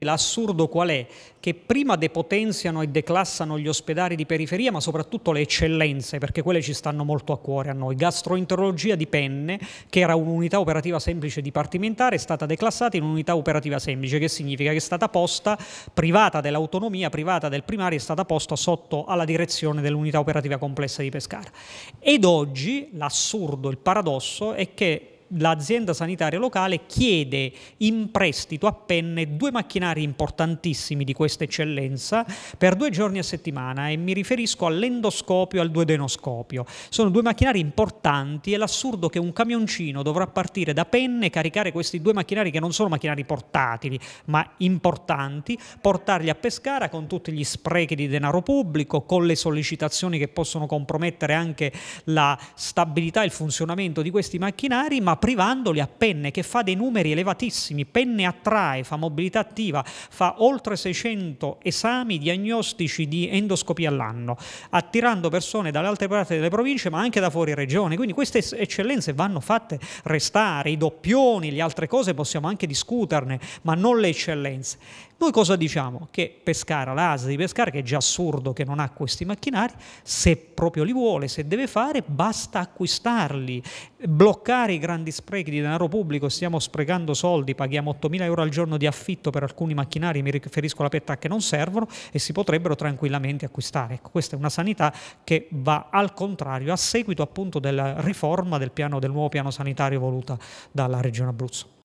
L'assurdo qual è? Che prima depotenziano e declassano gli ospedali di periferia, ma soprattutto le eccellenze, perché quelle ci stanno molto a cuore a noi. Gastroenterologia di Penne, che era un'unità operativa semplice dipartimentare, è stata declassata in unità operativa semplice, che significa che è stata posta, privata dell'autonomia, privata del primario, è stata posta sotto alla direzione dell'unità operativa complessa di Pescara. Ed oggi l'assurdo, il paradosso è che l'azienda sanitaria locale chiede in prestito a penne due macchinari importantissimi di questa eccellenza per due giorni a settimana e mi riferisco all'endoscopio e al duodenoscopio. Sono due macchinari importanti e l'assurdo che un camioncino dovrà partire da penne, caricare questi due macchinari che non sono macchinari portatili ma importanti, portarli a Pescara con tutti gli sprechi di denaro pubblico, con le sollecitazioni che possono compromettere anche la stabilità e il funzionamento di questi macchinari, ma privandoli a penne che fa dei numeri elevatissimi, penne attrae, fa mobilità attiva, fa oltre 600 esami diagnostici di endoscopia all'anno, attirando persone dalle altre parti delle province ma anche da fuori regione, quindi queste eccellenze vanno fatte restare, i doppioni, le altre cose possiamo anche discuterne, ma non le eccellenze. Noi cosa diciamo? Che Pescara, l'ASA di Pescara, che è già assurdo che non ha questi macchinari, se proprio li vuole, se deve fare, basta acquistarli, bloccare i grandi grandi sprechi di denaro pubblico, stiamo sprecando soldi, paghiamo 8.000 euro al giorno di affitto per alcuni macchinari, mi riferisco alla petta che non servono e si potrebbero tranquillamente acquistare. Ecco, questa è una sanità che va al contrario a seguito appunto della riforma del, piano, del nuovo piano sanitario voluta dalla Regione Abruzzo.